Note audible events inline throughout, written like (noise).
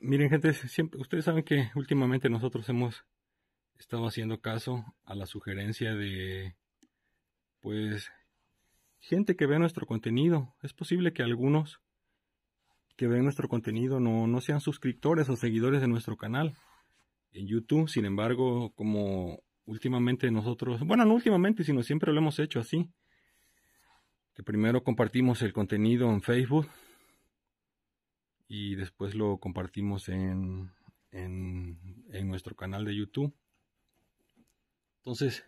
Miren, gente, siempre, ustedes saben que últimamente nosotros hemos estado haciendo caso a la sugerencia de, pues, gente que ve nuestro contenido. Es posible que algunos que ven nuestro contenido no, no sean suscriptores o seguidores de nuestro canal en YouTube. Sin embargo, como últimamente nosotros, bueno, no últimamente, sino siempre lo hemos hecho así, que primero compartimos el contenido en Facebook y después lo compartimos en, en, nuestro canal de YouTube. Entonces,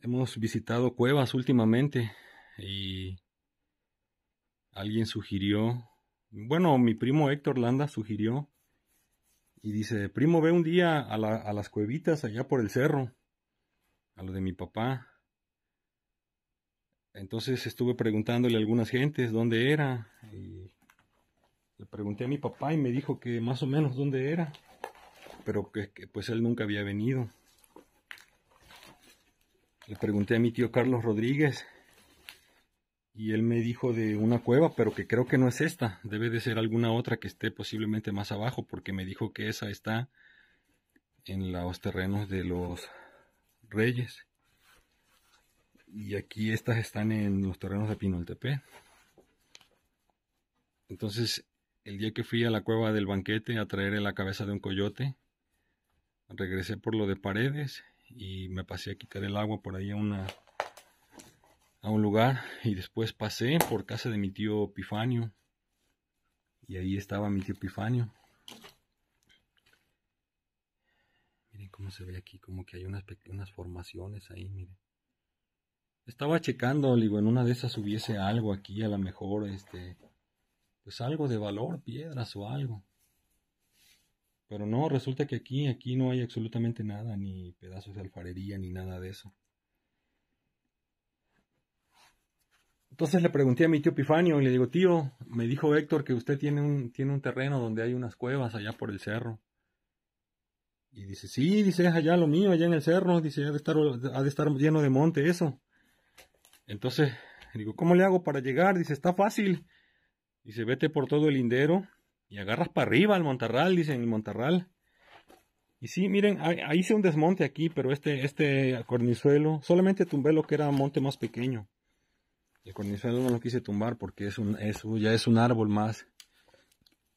hemos visitado cuevas últimamente y alguien sugirió, bueno, mi primo Héctor Landa sugirió y dice, primo, ve un día a, la, a las cuevitas allá por el cerro, a lo de mi papá. Entonces estuve preguntándole a algunas gentes dónde era y le pregunté a mi papá y me dijo que más o menos dónde era, pero que, pues él nunca había venido. Le pregunté a mi tío Carlos Rodríguez y él me dijo de una cueva, pero que creo que no es esta, debe de ser alguna otra que esté posiblemente más abajo, porque me dijo que esa está en los terrenos de los reyes. Y aquí estas están en los terrenos de Pinoltepe. Entonces, el día que fui a la cueva del banquete a traer la cabeza de un coyote, regresé por lo de paredes y me pasé a quitar el agua por ahí a, una, a un lugar y después pasé por casa de mi tío Pifanio y ahí estaba mi tío Pifanio. Miren cómo se ve aquí, como que hay unas, unas formaciones ahí, miren. Estaba checando, digo, en una de esas hubiese algo aquí, a lo mejor, este, pues algo de valor, piedras o algo. Pero no, resulta que aquí, aquí no hay absolutamente nada, ni pedazos de alfarería, ni nada de eso. Entonces le pregunté a mi tío Pifanio y le digo, tío, me dijo Héctor que usted tiene un, tiene un terreno donde hay unas cuevas allá por el cerro. Y dice, sí, dice, es allá lo mío, allá en el cerro, dice, ha de estar, ha de estar lleno de monte eso. Entonces, digo, ¿cómo le hago para llegar? Dice, está fácil y se vete por todo el lindero y agarras para arriba al Montarral, dicen el Montarral. Y sí, miren, ahí hice un desmonte aquí, pero este, este cornizuelo, solamente tumbé lo que era monte más pequeño. El cornizuelo no lo quise tumbar porque es un, ya es un árbol más.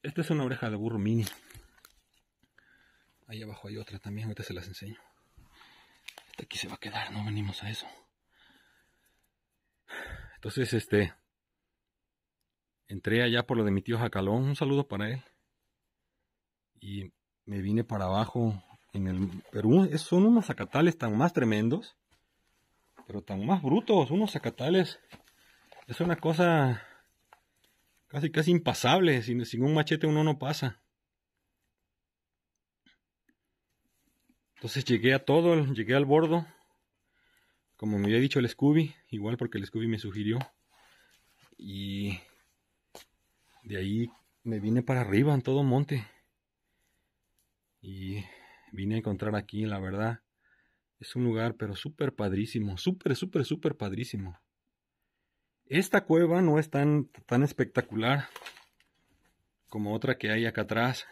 Esta es una oreja de burro mini. Ahí abajo hay otra también, ahorita se las enseño. Esta aquí se va a quedar, no venimos a eso. Entonces, este, entré allá por lo de mi tío Jacalón, un saludo para él. Y me vine para abajo en el Perú. Son unos zacatales tan más tremendos, pero tan más brutos. Unos zacatales es una cosa casi casi impasable. Sin, sin un machete uno no pasa. Entonces llegué a todo, llegué al bordo. Como me había dicho el Scooby, igual porque el Scooby me sugirió. Y de ahí me vine para arriba en todo monte. Y vine a encontrar aquí, la verdad. Es un lugar, pero súper padrísimo. Súper, súper, súper padrísimo. Esta cueva no es tan, tan espectacular como otra que hay acá atrás.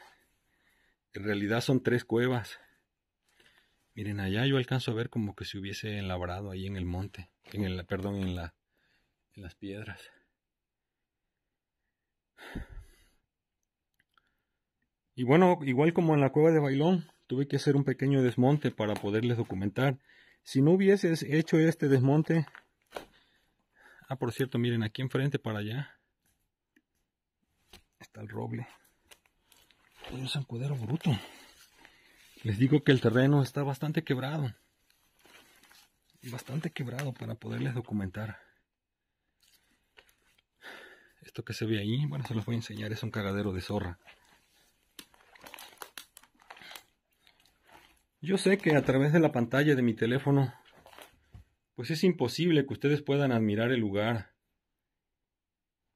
En realidad son tres cuevas. Miren, allá yo alcanzo a ver como que se hubiese labrado ahí en el monte. En el, perdón, en, la, en las piedras. Y bueno, igual como en la cueva de Bailón, tuve que hacer un pequeño desmonte para poderles documentar. Si no hubieses hecho este desmonte... Ah, por cierto, miren, aquí enfrente para allá está el roble. Un zancudero bruto. Les digo que el terreno está bastante quebrado. Bastante quebrado para poderles documentar. Esto que se ve ahí, bueno, se los voy a enseñar, es un cagadero de zorra. Yo sé que a través de la pantalla de mi teléfono, pues es imposible que ustedes puedan admirar el lugar,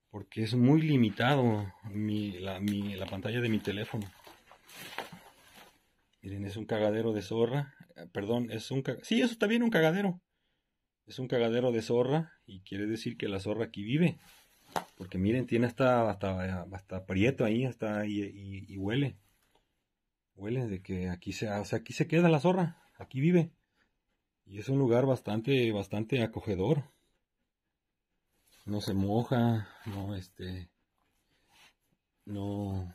porque es muy limitado la, pantalla de mi teléfono. Miren, es un cagadero de zorra. Eh, perdón, es un cagadero. Sí, eso está bien, un cagadero. Es un cagadero de zorra y quiere decir que la zorra aquí vive. Porque miren, tiene hasta, hasta, hasta prieto ahí, hasta y huele. Huele de que aquí se, o aquí se queda la zorra, aquí vive. Y es un lugar bastante, bastante acogedor. No se moja, no este. No.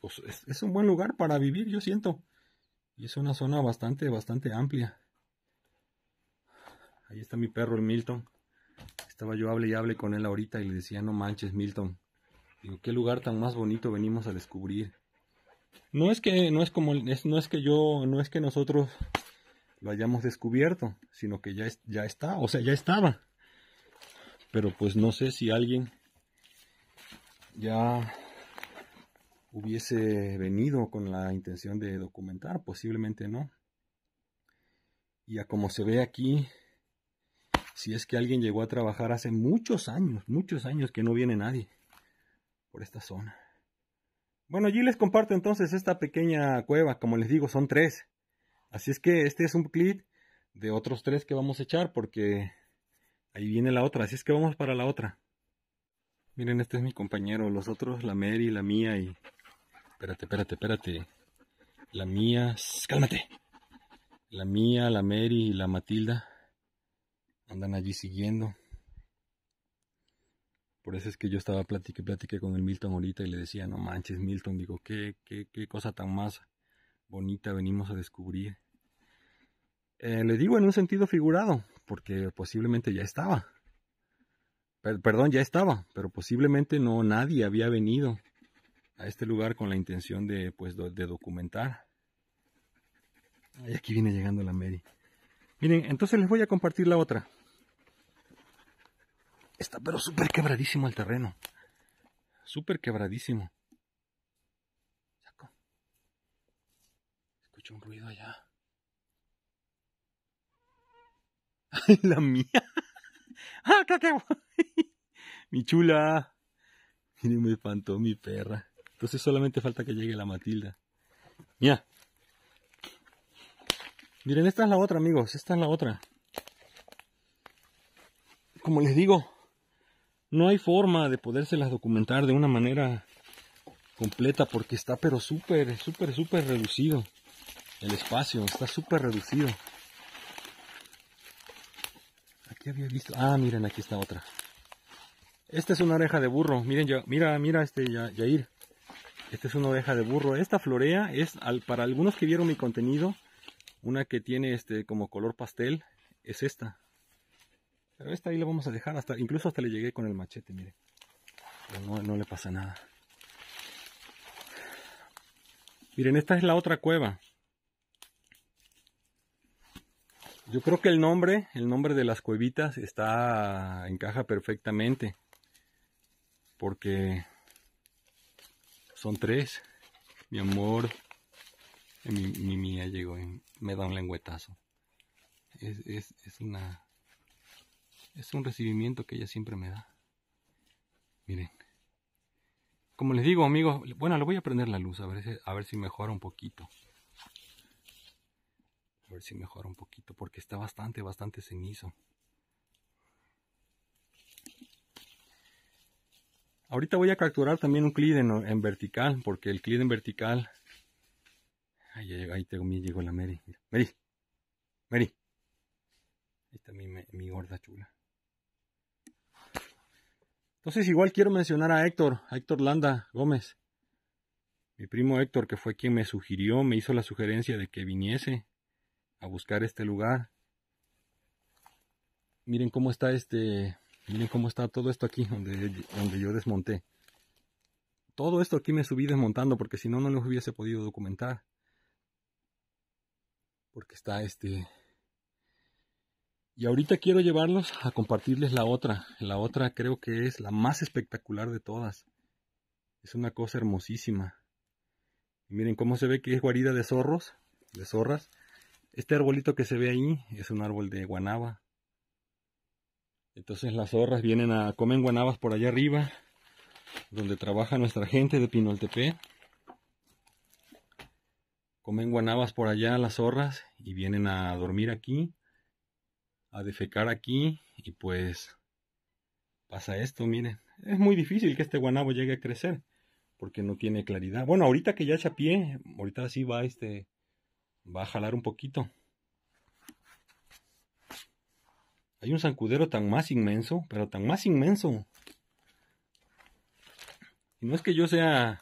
Pues, es, un buen lugar para vivir, yo siento. Y es una zona bastante, bastante amplia. Ahí está mi perro, el Milton. Estaba yo hable y hable con él ahorita y le decía, no manches, Milton. Digo, qué lugar tan más bonito venimos a descubrir. No es que no es como no es que yo no es que nosotros lo hayamos descubierto, sino que ya ya está, o sea, ya estaba. Pero pues no sé si alguien ya hubiese venido con la intención de documentar, posiblemente no. Y a como se ve aquí, si es que alguien llegó a trabajar hace muchos años, muchos años que no viene nadie por esta zona. Bueno, allí les comparto entonces esta pequeña cueva, como les digo, son tres. Así es que este es un clip de otros tres que vamos a echar porque ahí viene la otra, así es que vamos para la otra. Miren, este es mi compañero, los otros, la Mary, la mía y... Espérate, espérate, espérate. La mía... ¡Cálmate! La mía, la Mary y la Matilda andan allí siguiendo. Por eso es que yo estaba platiqué, platiqué con el Milton ahorita y le decía, no manches Milton, digo, qué, qué, cosa tan más bonita venimos a descubrir. Eh, le digo en un sentido figurado, porque posiblemente ya estaba. perdón, ya estaba, pero posiblemente no nadie había venido a este lugar con la intención de, pues, de documentar. Ay, aquí viene llegando la Mary. Miren, entonces les voy a compartir la otra. Está pero súper quebradísimo el terreno. Súper quebradísimo. Saco. Escucho un ruido allá. (laughs) ¡Ay, la mía! (laughs) ¡Ah, qué (laughs) Mi chula. Miren, me espantó mi perra. Entonces solamente falta que llegue la Matilda. Mira. Miren, esta es la otra, amigos. Esta es la otra. Como les digo, no hay forma de podérselas documentar de una manera completa porque está pero súper, súper, súper reducido el espacio, está súper reducido. Aquí había visto, ah miren aquí está otra. Esta es una oreja de burro, miren, ya, mira, mira este Yair. Esta es una oreja de burro, esta florea es, al, para algunos que vieron mi contenido, una que tiene este como color pastel, es esta. Pero esta ahí la vamos a dejar hasta, incluso hasta le llegué con el machete, mire. Pero no, le pasa nada. Miren, esta es la otra cueva. Yo creo que el nombre, el nombre de las cuevitas está, encaja perfectamente. Porque son tres. Mi amor, mi, mi mía llegó y me da un lengüetazo. es una es un recibimiento que ella siempre me da. Miren. Como les digo, amigos, bueno, le voy a prender la luz a ver, si, a ver si mejora un poquito. A ver si mejora un poquito, porque está bastante, bastante cenizo. Ahorita voy a capturar también un clid en, vertical, porque el clip en vertical... Ay, ahí tengo, llegó la Mary. Mary, Mary. Ahí está mi, mi gorda chula. Entonces igual quiero mencionar a Héctor, a Héctor Landa Gómez. Mi primo Héctor, que fue quien me sugirió, me hizo la sugerencia de que viniese a buscar este lugar. Miren cómo está este, miren cómo está todo esto aquí donde, donde yo desmonté. Todo esto aquí me subí desmontando porque si no, no lo hubiese podido documentar. Porque está este, y ahorita quiero llevarlos a compartirles la otra. La otra creo que es la más espectacular de todas. Es una cosa hermosísima. miren cómo se ve que es guarida de zorros, de zorras. Este arbolito que se ve ahí es un árbol de guanaba. Entonces las zorras vienen a comen guanabas por allá arriba, donde trabaja nuestra gente de Pinoltepe. Comen guanabas por allá las zorras y vienen a dormir aquí a defecar aquí y pues pasa esto, miren. Es muy difícil que este guanabo llegue a crecer porque no tiene claridad. Bueno, ahorita que ya pie, ahorita sí va este va a jalar un poquito. Hay un zancudero tan más inmenso, pero tan más inmenso. Y no es que yo sea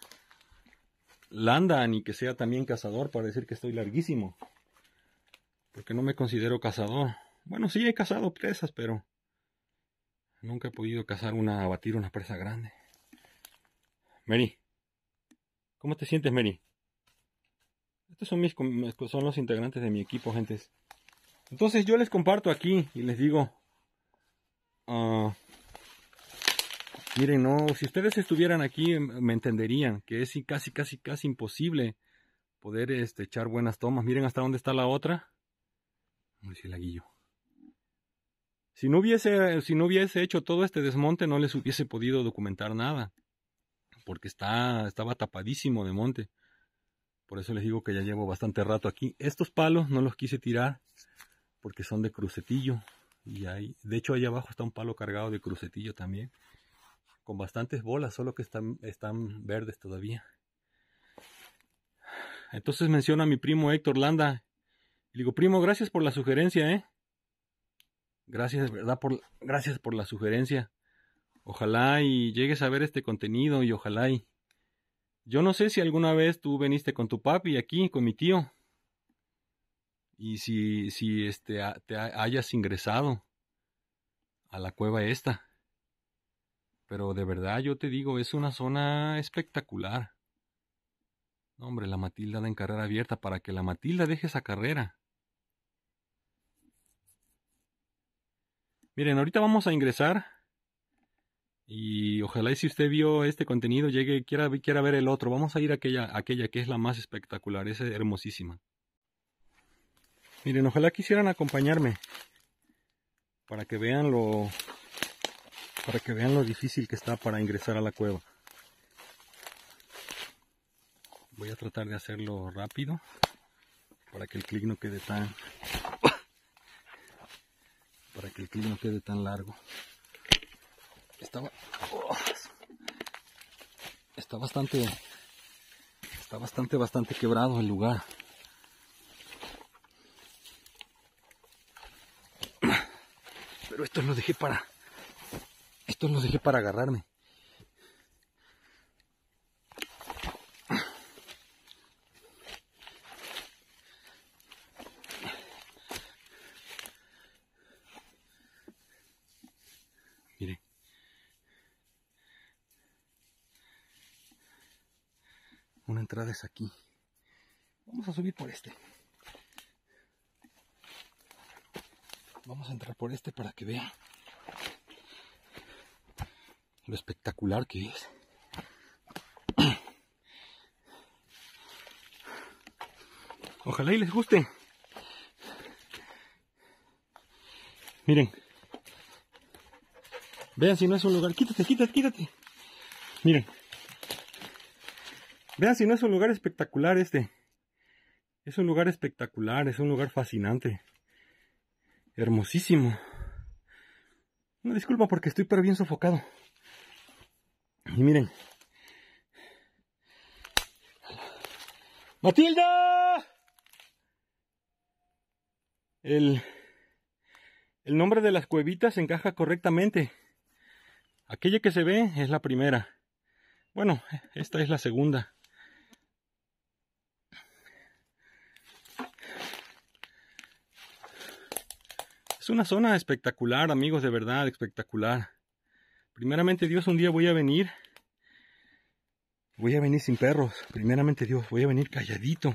landa ni que sea también cazador para decir que estoy larguísimo. Porque no me considero cazador. Bueno, sí he cazado presas, pero nunca he podido cazar una, abatir una presa grande. Mary, ¿cómo te sientes, Mary? Estos son, mis, son los integrantes de mi equipo, gentes. Entonces yo les comparto aquí y les digo, ah, miren, no, si ustedes estuvieran aquí me entenderían que es casi, casi, casi imposible poder este, echar buenas tomas. Miren hasta dónde está la otra. laguillo. Si no hubiese, si no hubiese hecho todo este desmonte, no les hubiese podido documentar nada, porque está, estaba tapadísimo de monte. Por eso les digo que ya llevo bastante rato aquí. Estos palos no los quise tirar porque son de crucetillo. Y de hecho, ahí abajo está un palo cargado de crucetillo también. Con bastantes bolas, solo que están, están verdes todavía. Entonces menciona a mi primo Héctor Landa. Le digo, primo, gracias por la sugerencia, ¿eh? Gracias, ¿verdad? Por, gracias por la sugerencia. Ojalá y llegues a ver este contenido y ojalá y... Yo no sé si alguna vez tú veniste con tu papi aquí, con mi tío. Y si, si este, te hayas ingresado a la cueva esta. Pero de verdad yo te digo, es una zona espectacular. No, hombre, la Matilda da en carrera abierta para que la Matilda deje esa carrera. Miren, ahorita vamos a ingresar. Y ojalá si usted vio este contenido, llegue, quiera, quiera ver el otro. Vamos a ir a aquella, aquella que es la más espectacular, es hermosísima. Miren, ojalá quisieran acompañarme para que vean lo para que vean lo difícil que está para ingresar a la cueva. Voy a tratar de hacerlo rápido para que el clic no quede tan para que el clima no quede tan largo. Estaba, oh, está bastante, está bastante, bastante quebrado el lugar. Pero esto lo dejé para, Esto lo dejé para agarrarme. aquí. Vamos a subir por este. Vamos a entrar por este para que vean lo espectacular que es. (clears throat) Ojalá y les guste. Miren. Vean si no es un lugar. Quítate, quítate, quítate. Miren. Vean si no es un lugar espectacular este. Es un lugar espectacular, es un lugar fascinante. Hermosísimo. No disculpa porque estoy pero bien sofocado. Y miren. ¡Matilda! El, el nombre de las cuevitas encaja correctamente. Aquella que se ve es la primera. Bueno, esta es la segunda. Es una zona espectacular, amigos, de verdad, espectacular. Primeramente Dios, un día voy a venir. Voy a venir sin perros. Primeramente Dios, voy a venir calladito.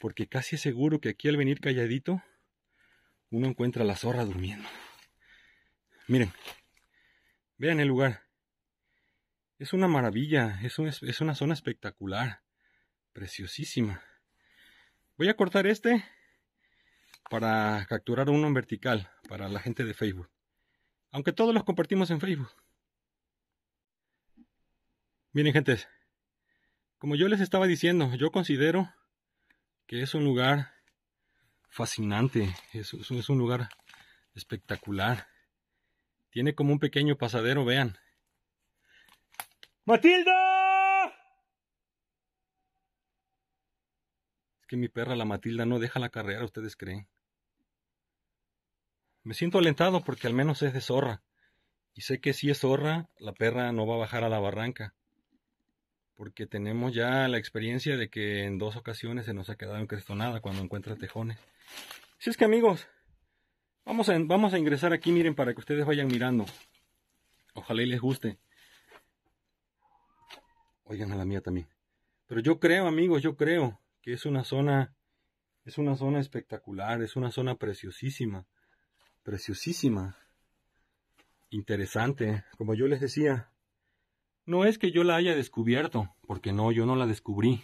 Porque casi es seguro que aquí al venir calladito, uno encuentra a la zorra durmiendo. Miren, vean el lugar. Es una maravilla, es, es una zona espectacular, preciosísima. Voy a cortar este para capturar uno en vertical para la gente de Facebook. Aunque todos los compartimos en Facebook. Miren, gente, como yo les estaba diciendo, yo considero que es un lugar fascinante, es, es un lugar espectacular. Tiene como un pequeño pasadero, vean. ¡Matilda! que mi perra, la Matilda, no deja la carrera, ustedes creen. Me siento alentado porque al menos es de zorra. Y sé que si es zorra, la perra no va a bajar a la barranca. Porque tenemos ya la experiencia de que en dos ocasiones se nos ha quedado encrestonada cuando encuentra tejones. Si es que amigos, vamos a, vamos a ingresar aquí, miren, para que ustedes vayan mirando. Ojalá y les guste. Oigan a la mía también. Pero yo creo, amigos, yo creo que es una zona, es una zona espectacular, es una zona preciosísima, preciosísima, interesante. Como yo les decía, no es que yo la haya descubierto, porque no, yo no la descubrí.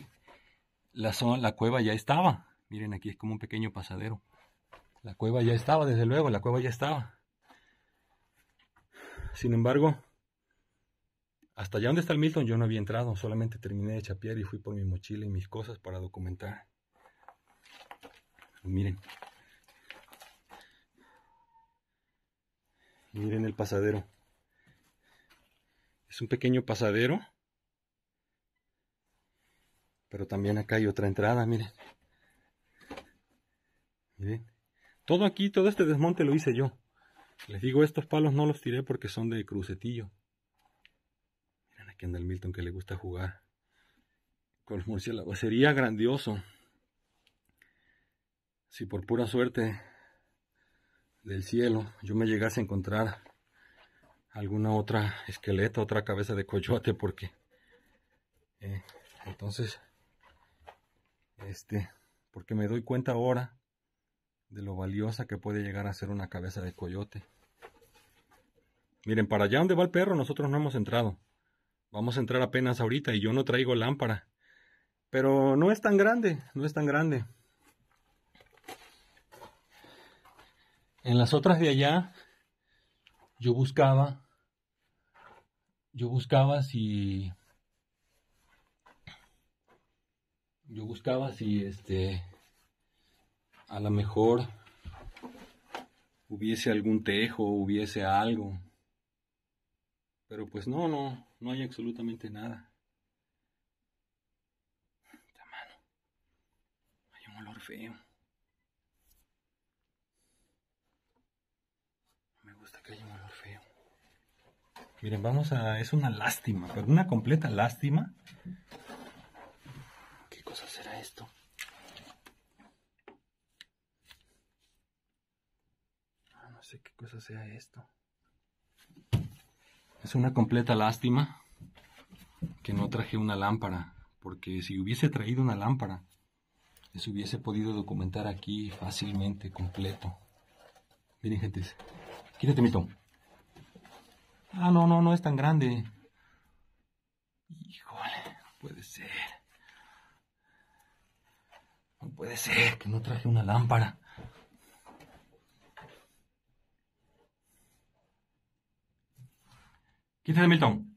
La, zona, la cueva ya estaba. Miren, aquí es como un pequeño pasadero. La cueva ya estaba, desde luego, la cueva ya estaba. Sin embargo, hasta allá donde está el Milton yo no había entrado, solamente terminé de chapear y fui por mi mochila y mis cosas para documentar. Pues miren. miren el pasadero. Es un pequeño pasadero. Pero también acá hay otra entrada, miren. Miren. Todo aquí, todo este desmonte lo hice yo. Les digo, estos palos no los tiré porque son de crucetillo el Milton que le gusta jugar con los murciélagos. Sería grandioso si por pura suerte del cielo yo me llegase a encontrar alguna otra esqueleta, otra cabeza de coyote, porque eh, entonces, este, porque me doy cuenta ahora de lo valiosa que puede llegar a ser una cabeza de coyote. Miren, para allá donde va el perro nosotros no hemos entrado. Vamos a entrar apenas ahorita y yo no traigo lámpara. Pero no es tan grande, no es tan grande. En las otras de allá, yo buscaba, yo buscaba si, yo buscaba si este, a lo mejor hubiese algún tejo, hubiese algo. Pero pues no, no, no hay absolutamente nada. Esta mano. Hay un olor feo. Me gusta que haya un olor feo. Miren, vamos a... Es una lástima, pero una completa lástima. ¿Qué cosa será esto? Ah, no sé qué cosa sea esto. Es una completa lástima que no traje una lámpara, porque si hubiese traído una lámpara, se hubiese podido documentar aquí fácilmente, completo. Miren, gente. quítate mi tom. Ah, no, no, no es tan grande. Híjole, no puede ser. No puede ser que no traje una lámpara. ¿Quién Hamilton?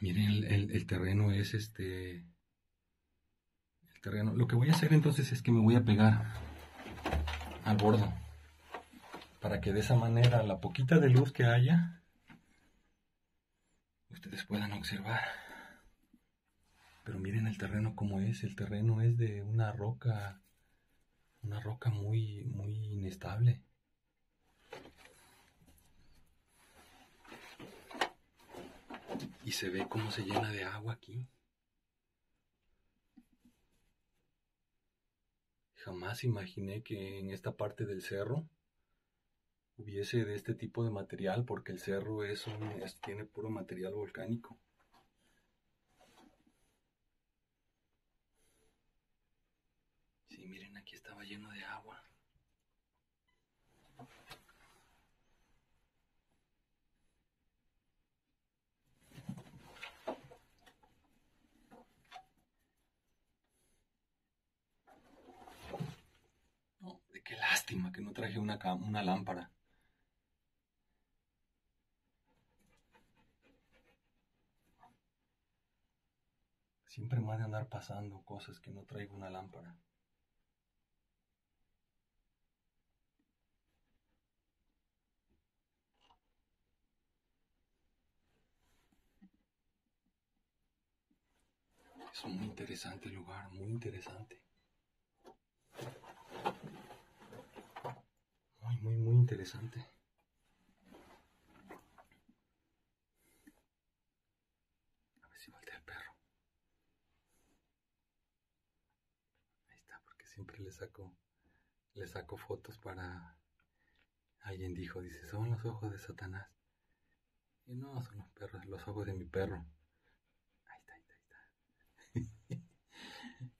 Miren, el, terreno es este... El terreno... Lo que voy a hacer entonces es que me voy a pegar al bordo. Para que de esa manera la poquita de luz que haya, ustedes puedan observar. Pero miren el terreno como es. El terreno es de una roca, una roca muy, muy inestable. Y se ve cómo se llena de agua aquí. Jamás imaginé que en esta parte del cerro hubiese de este tipo de material porque el cerro es un, tiene puro material volcánico. miren, aquí estaba lleno de agua. De qué lástima que no traje una, una lámpara. Siempre me ha de andar pasando cosas que no traigo una lámpara. Es un muy interesante lugar, muy interesante. Muy, muy, muy interesante. A ver si voltea el perro. Ahí está, porque siempre le saco, le saco fotos para... Alguien dijo, dice, son los ojos de Satanás. Y no, son los perros, los ojos de mi perro.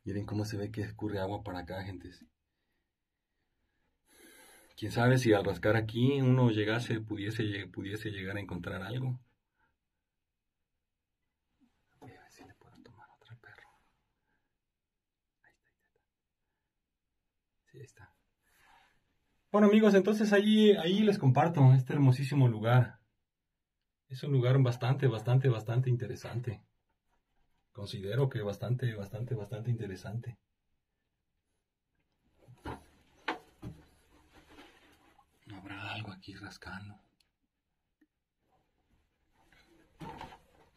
Miren cómo se ve que escurre agua para acá, gente. Quién sabe si al rascar aquí uno llegase, pudiese, pudiese llegar a encontrar algo. si le puedo tomar perro. Bueno amigos, entonces allí ahí les comparto este hermosísimo lugar. Es un lugar bastante, bastante, bastante interesante considero que bastante, bastante, bastante interesante. ¿No Habrá algo aquí rascando.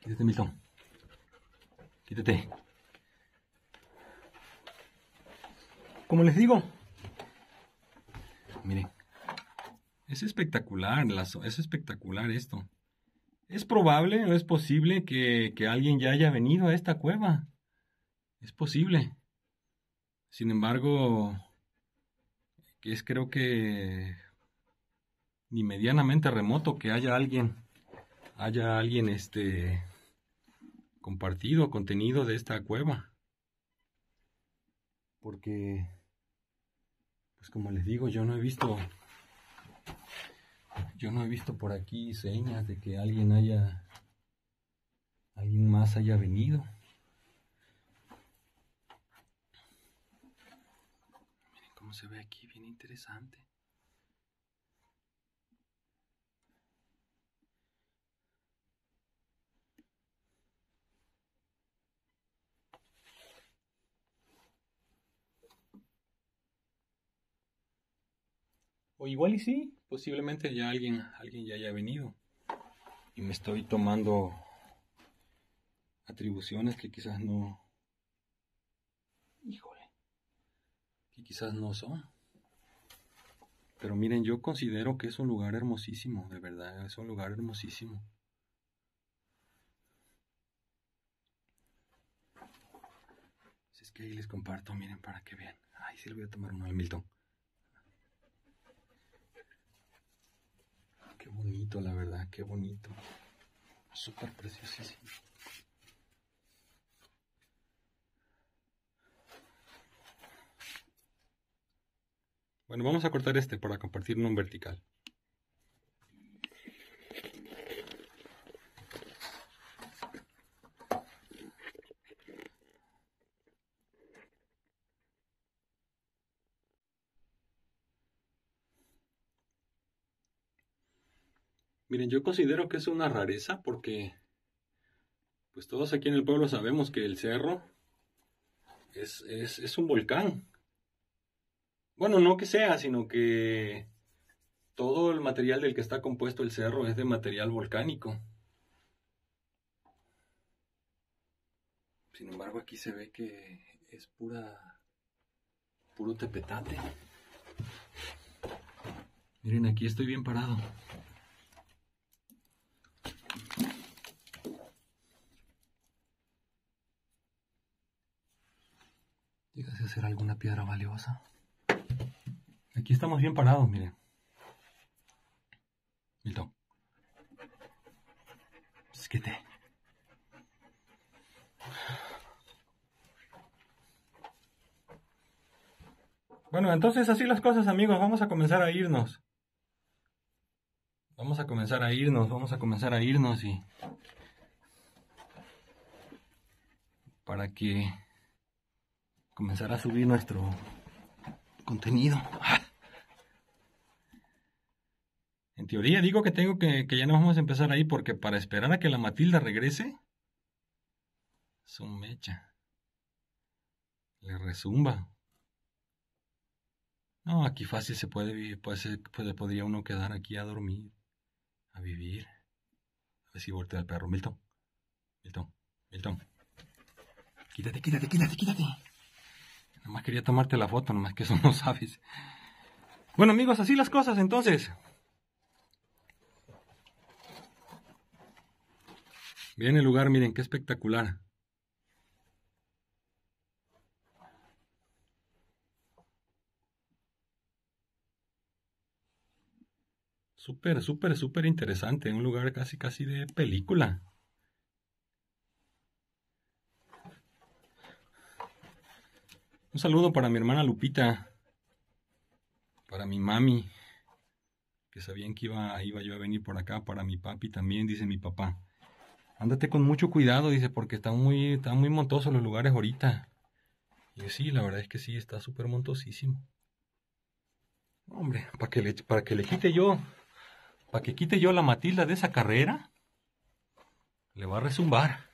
Quítate, Milton. Quítate. Como les digo, miren, es espectacular, la, es espectacular esto. Es probable o es posible que, alguien ya haya venido a esta cueva. Es posible. Sin embargo, es creo que ni medianamente remoto que haya alguien, haya alguien este compartido contenido de esta cueva. Porque, pues como les digo, yo no he visto yo no he visto por aquí señas de que alguien haya, alguien más haya venido. Miren cómo se ve aquí, bien interesante. O igual y sí, posiblemente ya alguien, alguien ya haya venido. Y me estoy tomando atribuciones que quizás no... Híjole. Que quizás no son. Pero miren, yo considero que es un lugar hermosísimo, de verdad, es un lugar hermosísimo. Si es que ahí les comparto, miren, para que vean. Ahí sí le voy a tomar uno al Milton. bonito, la verdad, qué bonito. Súper preciosísimo. Bueno, vamos a cortar este para compartirlo un vertical. Miren, yo considero que es una rareza porque pues todos aquí en el pueblo sabemos que el cerro es, es, es un volcán. Bueno, no que sea, sino que todo el material del que está compuesto el cerro es de material volcánico. Sin embargo, aquí se ve que es pura puro tepetate. Miren, aquí estoy bien parado. Dígase hacer alguna piedra valiosa. Aquí estamos bien parados, miren. Milton. te... Bueno, entonces así las cosas amigos, vamos a comenzar a irnos. Vamos a comenzar a irnos, vamos a comenzar a irnos y... Para que comenzar a subir nuestro contenido. En teoría digo que tengo que, que ya no vamos a empezar ahí porque para esperar a que la Matilda regrese... Su mecha. Le resumba. No, aquí fácil se puede, pues, pues podría uno quedar aquí a dormir vivir. A ver si voltea el perro. Milton. Milton. Milton. Quítate, quítate, quítate, quítate. Nomás quería tomarte la foto, nomás que eso no (laughs) sabes. Bueno amigos, así las cosas entonces. Bien el lugar, miren, qué espectacular. Súper, súper, súper interesante. Un lugar casi, casi de película. Un saludo para mi hermana Lupita. Para mi mami. Que sabían que iba, iba yo a venir por acá. Para mi papi también, dice mi papá. Ándate con mucho cuidado, dice, porque están muy, muy montosos los lugares ahorita. Y sí, la verdad es que sí, está súper montosísimo. Hombre, para que, para que le quite yo ¿Para que quite yo la Matilda de esa carrera? Le va a resumbar.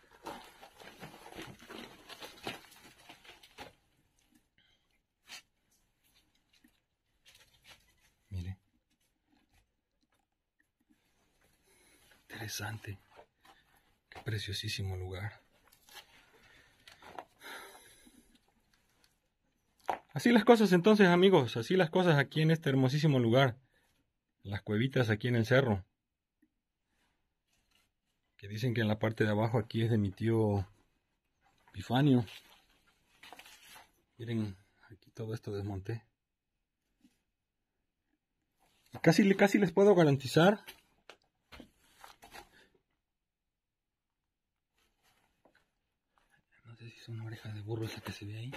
Mire. Interesante. Qué preciosísimo lugar. Así las cosas entonces amigos, así las cosas aquí en este hermosísimo lugar las cuevitas aquí en el cerro. Que dicen que en la parte de abajo aquí es de mi tío Pifanio. Miren, aquí todo esto desmonté. casi, casi les puedo garantizar No sé si es una oreja de burro esa que se ve ahí.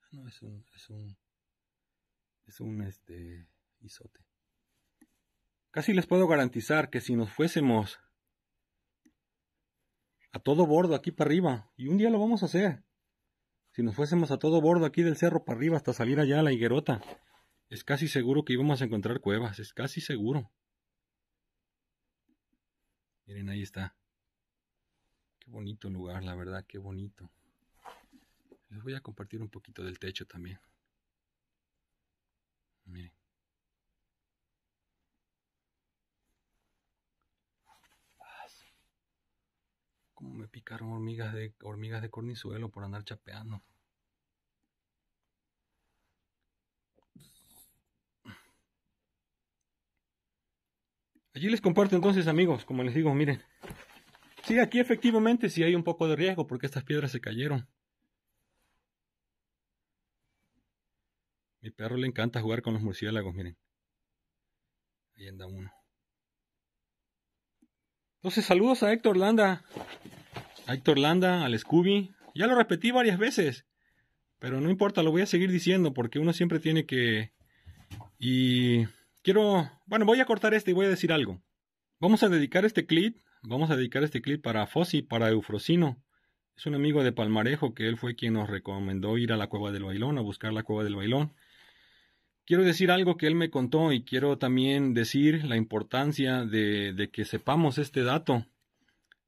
Ah, no, es un, es un, es un, este, isote. Casi les puedo garantizar que si nos fuésemos a todo bordo aquí para arriba, y un día lo vamos a hacer, si nos fuésemos a todo bordo aquí del cerro para arriba hasta salir allá a la higuerota, es casi seguro que íbamos a encontrar cuevas, es casi seguro. Miren, ahí está. Qué bonito lugar, la verdad, qué bonito. Les voy a compartir un poquito del techo también. Miren. Como me picaron hormigas de, hormigas de cornizuelo por andar chapeando. Allí les comparto entonces amigos, como les digo, miren. Sí, aquí efectivamente sí hay un poco de riesgo porque estas piedras se cayeron. Mi perro le encanta jugar con los murciélagos, miren. Ahí anda uno. Entonces, saludos a Héctor Landa. A Héctor Landa, al Scooby. Ya lo repetí varias veces. Pero no importa, lo voy a seguir diciendo porque uno siempre tiene que... Y quiero... Bueno, voy a cortar este y voy a decir algo. Vamos a dedicar este clip. Vamos a dedicar este clip para Fossi, para Eufrosino. Es un amigo de Palmarejo que él fue quien nos recomendó ir a la Cueva del Bailón, a buscar la Cueva del Bailón quiero decir algo que él me contó y quiero también decir la importancia de, que sepamos este dato.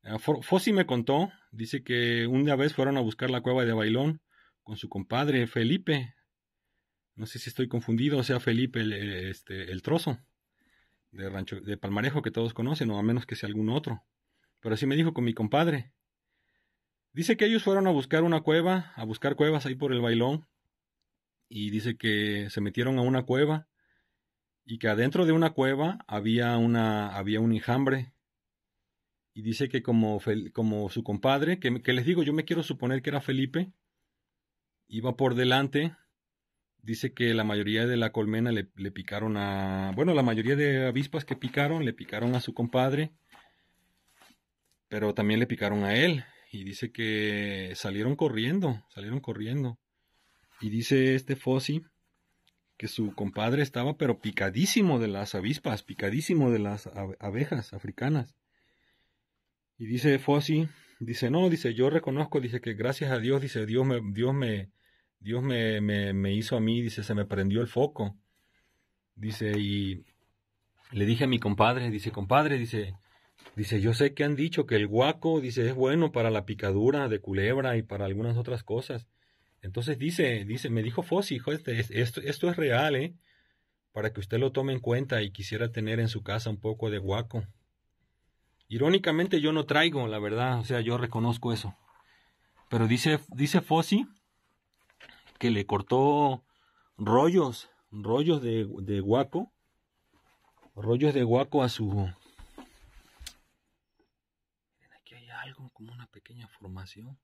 Ah, Fossi me contó, dice que una vez fueron a buscar la cueva de Bailón con su compadre Felipe. No sé si estoy confundido, o sea, Felipe el, eh, este, el trozo de rancho de Palmarejo que todos conocen, o a menos que sea algún otro. Pero así me dijo con mi compadre. Dice que ellos fueron a buscar una cueva, a buscar cuevas ahí por el bailón, y dice que se metieron a una cueva y que adentro de una cueva había, una, había un enjambre. Y dice que como, como su compadre, que, que les digo, yo me quiero suponer que era Felipe, iba por delante, dice que la mayoría de la colmena le, le picaron a, bueno, la mayoría de avispas que picaron le picaron a su compadre, pero también le picaron a él. Y dice que salieron corriendo, salieron corriendo. Y dice este Fossi que su compadre estaba pero picadísimo de las avispas, picadísimo de las abejas africanas. Y dice Fossi, dice, no, dice, yo reconozco, dice que gracias a Dios, dice, Dios me, Dios me, Dios me, me hizo a mí, dice, se me prendió el foco. Dice, y le dije a mi compadre, dice, compadre, dice, dice, yo sé que han dicho que el guaco, dice, es bueno para la picadura de culebra y para algunas otras cosas. Entonces dice, dice, me dijo Fossi, este, esto, es real, ¿eh? Para que usted lo tome en cuenta y quisiera tener en su casa un poco de guaco. Irónicamente yo no traigo, la verdad, o sea, yo reconozco eso. Pero dice, dice Fossi que le cortó rollos, rollos de, de guaco, rollos de guaco a su... Aquí hay algo como una pequeña formación.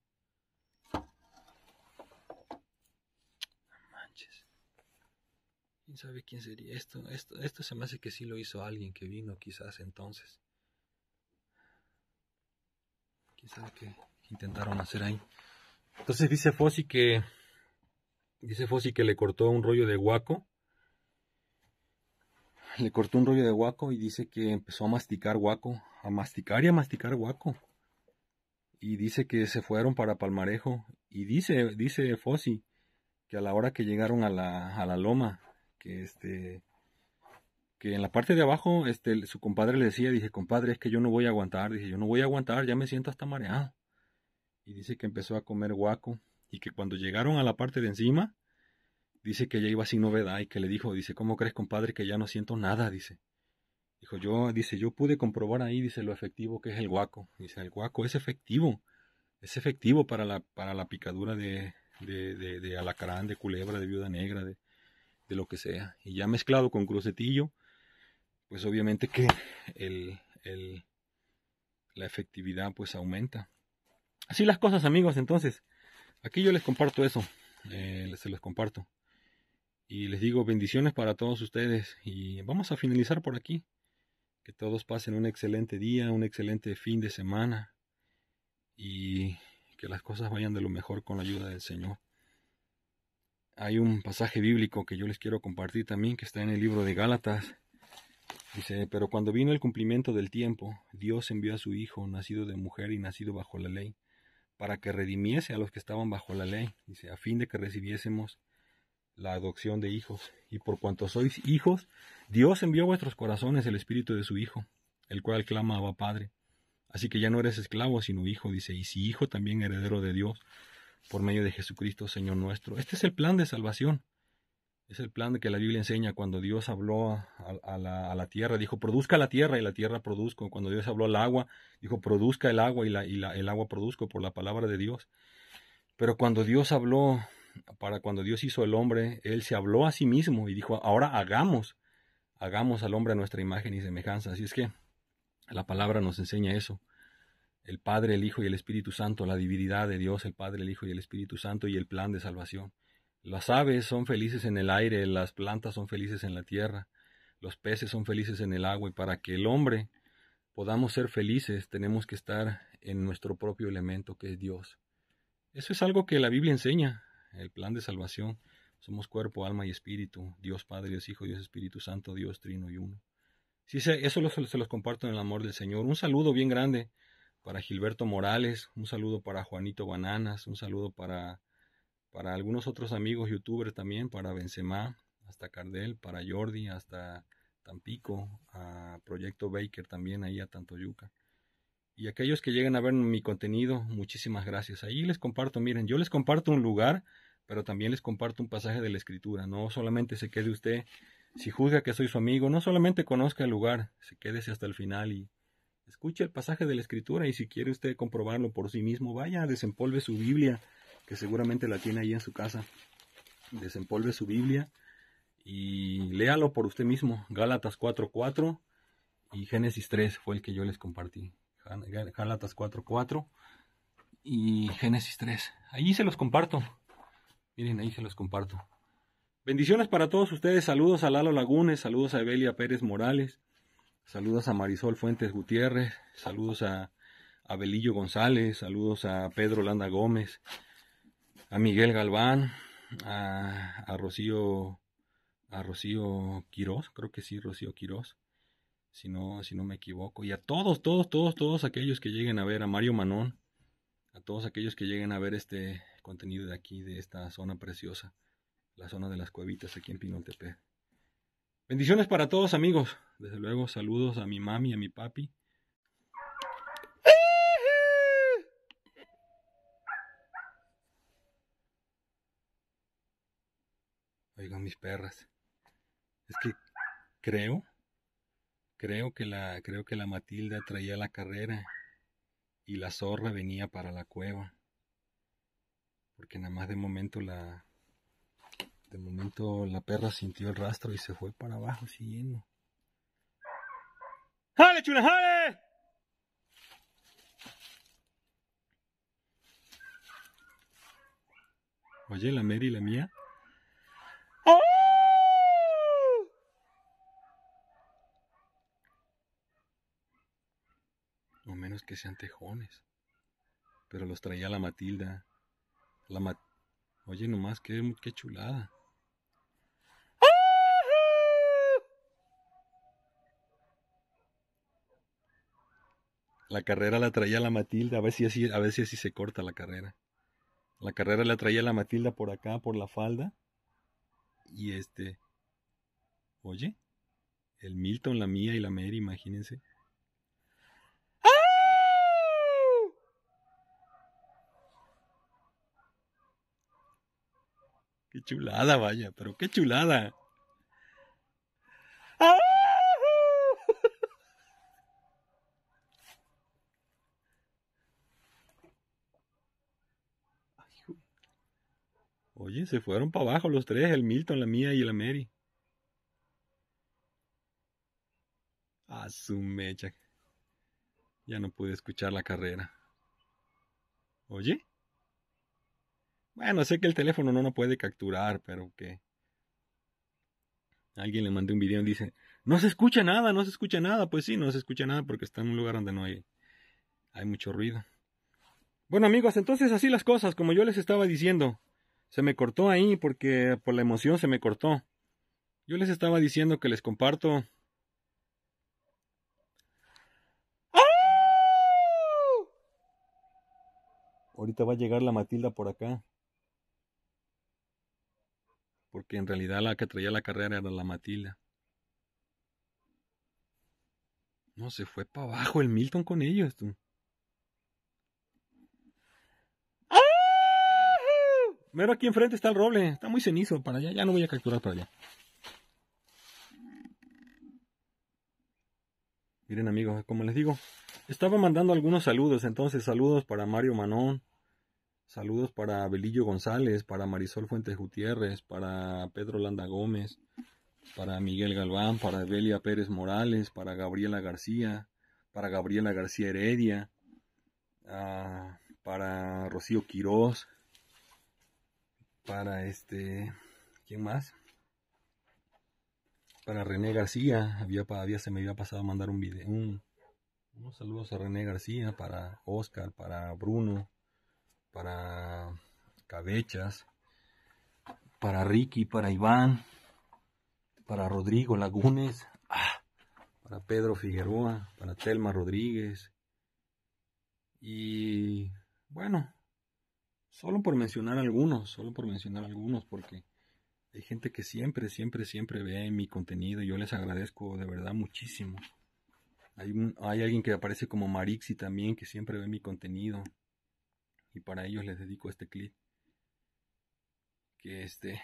¿Quién sabe quién sería? Esto, esto, se me hace que sí lo hizo alguien que vino quizás entonces. Quizás sabe intentaron hacer ahí? Entonces dice Fossi que... Dice Fossi que le cortó un rollo de guaco. Le cortó un rollo de guaco y dice que empezó a masticar guaco. A masticar y a masticar guaco. Y dice que se fueron para Palmarejo. Y dice, dice Fossi que a la hora que llegaron a la, a la loma, que este que en la parte de abajo este su compadre le decía dije compadre es que yo no voy a aguantar dije yo no voy a aguantar ya me siento hasta mareado y dice que empezó a comer guaco y que cuando llegaron a la parte de encima dice que ya iba sin novedad y que le dijo dice cómo crees compadre que ya no siento nada dice dijo yo dice yo pude comprobar ahí dice lo efectivo que es el guaco dice el guaco es efectivo es efectivo para la para la picadura de de, de, de culebra, de viuda negra, de, de lo que sea. Y ya mezclado con crucetillo, pues obviamente que el, la efectividad pues aumenta. Así las cosas amigos, entonces, aquí yo les comparto eso, eh, se los comparto. Y les digo bendiciones para todos ustedes y vamos a finalizar por aquí. Que todos pasen un excelente día, un excelente fin de semana y que las cosas vayan de lo mejor con la ayuda del Señor hay un pasaje bíblico que yo les quiero compartir también, que está en el libro de Gálatas. Dice, pero cuando vino el cumplimiento del tiempo, Dios envió a su Hijo, nacido de mujer y nacido bajo la ley, para que redimiese a los que estaban bajo la ley, dice, a fin de que recibiésemos la adopción de hijos. Y por cuanto sois hijos, Dios envió a vuestros corazones el espíritu de su Hijo, el cual clama Padre. Así que ya no eres esclavo, sino hijo, dice, y si hijo también heredero de Dios, por medio de Jesucristo, Señor nuestro. Este es el plan de salvación. Es el plan que la Biblia enseña cuando Dios habló a, la, tierra, dijo, produzca la tierra y la tierra produzco. Cuando Dios habló al agua, dijo, produzca el agua y, la, y la, el agua produzco por la palabra de Dios. Pero cuando Dios habló, para cuando Dios hizo el hombre, Él se habló a sí mismo y dijo, ahora hagamos, hagamos al hombre a nuestra imagen y semejanza. Así es que la palabra nos enseña eso el Padre, el Hijo y el Espíritu Santo, la divinidad de Dios, el Padre, el Hijo y el Espíritu Santo y el plan de salvación. Las aves son felices en el aire, las plantas son felices en la tierra, los peces son felices en el agua y para que el hombre podamos ser felices tenemos que estar en nuestro propio elemento que es Dios. Eso es algo que la Biblia enseña, el plan de salvación. Somos cuerpo, alma y espíritu, Dios Padre, Dios Hijo, Dios Espíritu Santo, Dios Trino y Uno. Sí, eso se los comparto en el amor del Señor. Un saludo bien grande para Gilberto Morales, un saludo para Juanito Bananas, un saludo para, para algunos otros amigos youtubers también, para Benzema, hasta Cardel, para Jordi, hasta Tampico, a Proyecto Baker también, ahí a Tantoyuca. Y aquellos que llegan a ver mi contenido, muchísimas gracias. Ahí les comparto, miren, yo les comparto un lugar, pero también les comparto un pasaje de la escritura. No solamente se quede usted, si juzga que soy su amigo, no solamente conozca el lugar, se quédese hasta el final y, Escuche el pasaje de la escritura y si quiere usted comprobarlo por sí mismo, vaya, desempolve su Biblia, que seguramente la tiene ahí en su casa. Desempolve su Biblia y léalo por usted mismo. Gálatas 4.4 y Génesis 3 fue el que yo les compartí. Gálatas 4.4 y Génesis 3. Ahí se los comparto. Miren, ahí se los comparto. Bendiciones para todos ustedes. Saludos a Lalo Lagunes, saludos a Evelia Pérez Morales, Saludos a Marisol Fuentes Gutiérrez, saludos a Abelillo González, saludos a Pedro Landa Gómez, a Miguel Galván, a, a Rocío a Rocío Quiroz. creo que sí, Rocío Quiroz. si no, si no me equivoco, y a todos, todos, todos, todos aquellos que lleguen a ver, a Mario Manón, a todos aquellos que lleguen a ver este contenido de aquí, de esta zona preciosa, la zona de las cuevitas aquí en Pinoltepec. Bendiciones para todos amigos. Desde luego, saludos a mi mami y a mi papi. Oigan mis perras. Es que creo, creo que la, creo que la Matilda traía la carrera y la zorra venía para la cueva. Porque nada más de momento la, de momento la perra sintió el rastro y se fue para abajo siguiendo. ¡Jale, chula, jale! Oye, la Mary, la mía. ¡Oh! menos que sean tejones. Pero los traía la Matilda. La Matilda Oye nomás, qué, chulada. La carrera la traía la Matilda, a ver si así, a ver si así se corta la carrera. La carrera la traía la Matilda por acá, por la falda. Y este. Oye, el Milton, la mía y la Mary, imagínense. Qué chulada, vaya, pero qué chulada. (laughs) Oye, se fueron para abajo los tres, el Milton, la mía y la Mary. A su mecha. Ya no pude escuchar la carrera. Oye. Bueno, sé que el teléfono no lo puede capturar, pero que... Alguien le mandé un video y dice, no se escucha nada, no se escucha nada. Pues sí, no se escucha nada porque está en un lugar donde no hay, hay mucho ruido. Bueno amigos, entonces así las cosas, como yo les estaba diciendo. Se me cortó ahí porque por la emoción se me cortó. Yo les estaba diciendo que les comparto ¡Ah! Ahorita va a llegar la Matilda por acá porque en realidad la que traía la carrera era la Matilda. No, se fue para abajo el Milton con ellos, tú. Mero aquí enfrente está el roble, está muy cenizo para allá, ya no voy a capturar para allá. Miren amigos, como les digo, estaba mandando algunos saludos, entonces saludos para Mario Manón, Saludos para Belillo González, para Marisol Fuentes Gutiérrez, para Pedro Landa Gómez, para Miguel Galván, para Belia Pérez Morales, para Gabriela García, para Gabriela García Heredia, ah, para Rocío Quirós, para este, ¿quién más? Para René García, había, había se me había pasado a mandar un video, un, unos saludos a René García, para Oscar, para Bruno, para Cabechas, para Ricky, para Iván, para Rodrigo Lagunes, ah, para Pedro Figueroa, para Telma Rodríguez. Y bueno, solo por mencionar algunos, solo por mencionar algunos, porque hay gente que siempre, siempre, siempre ve mi contenido y yo les agradezco de verdad muchísimo. Hay, hay alguien que aparece como Marixi también, que siempre ve mi contenido y para ellos les dedico este clip que este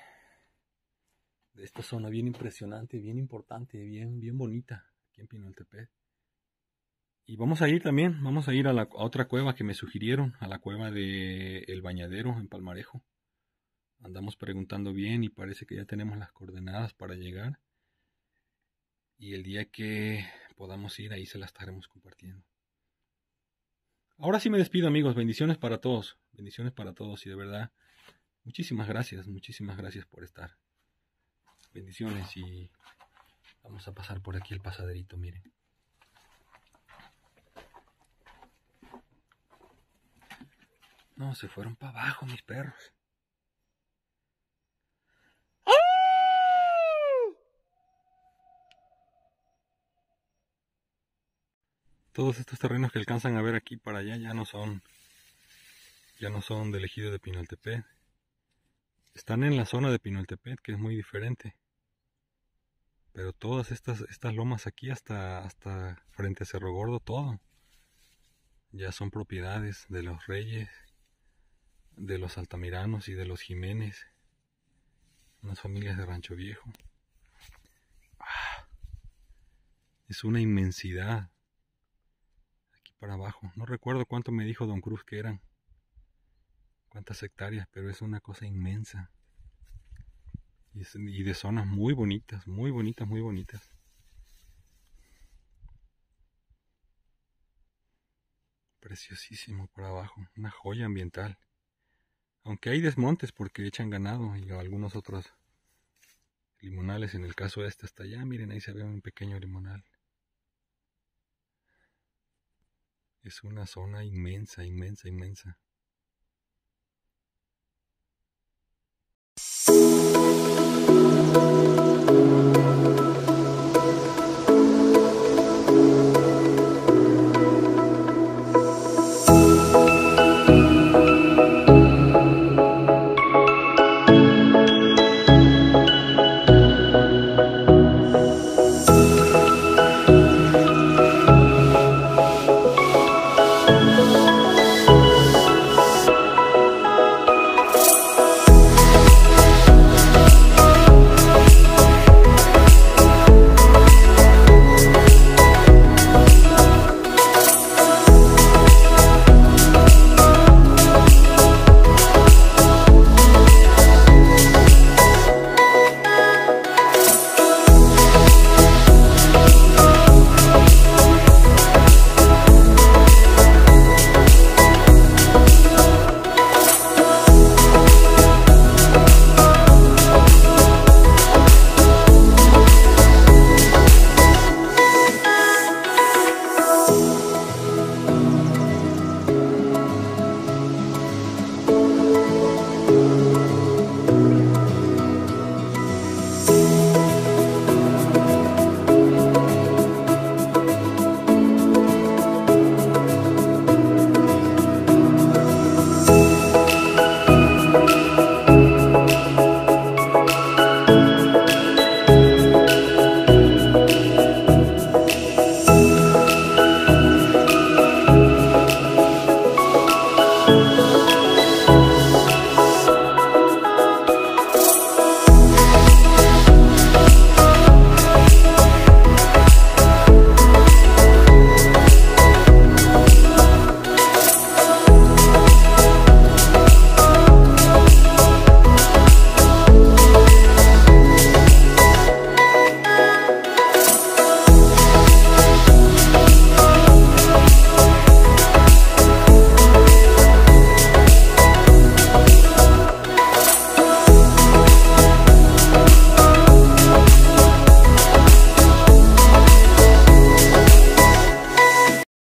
de esta zona bien impresionante, bien importante, bien bien bonita aquí en Pinoltepec. Y vamos a ir también, vamos a ir a la otra cueva que me sugirieron, a la cueva de El Bañadero en Palmarejo. Andamos preguntando bien y parece que ya tenemos las coordenadas para llegar. Y el día que podamos ir ahí se las estaremos compartiendo. Ahora sí me despido amigos, bendiciones para todos, bendiciones para todos y de verdad, muchísimas gracias, muchísimas gracias por estar. Bendiciones y vamos a pasar por aquí el pasaderito, miren. No, se fueron para abajo mis perros. todos estos terrenos que alcanzan a ver aquí para allá ya no son ya no son del ejido de Pinaltepec están en la zona de Pinaltepec que es muy diferente pero todas estas, estas lomas aquí hasta, hasta frente a Cerro Gordo todo ya son propiedades de los reyes de los altamiranos y de los jiménez unas familias de rancho viejo ah, es una inmensidad abajo. No recuerdo cuánto me dijo Don Cruz que eran, cuántas hectáreas, pero es una cosa inmensa. Y, de zonas muy bonitas, muy bonitas, muy bonitas. Preciosísimo para abajo, una joya ambiental. Aunque hay desmontes porque echan ganado y algunos otros limonales en el caso este hasta allá miren ahí se ve un pequeño limonal Es una zona inmensa, inmensa, inmensa.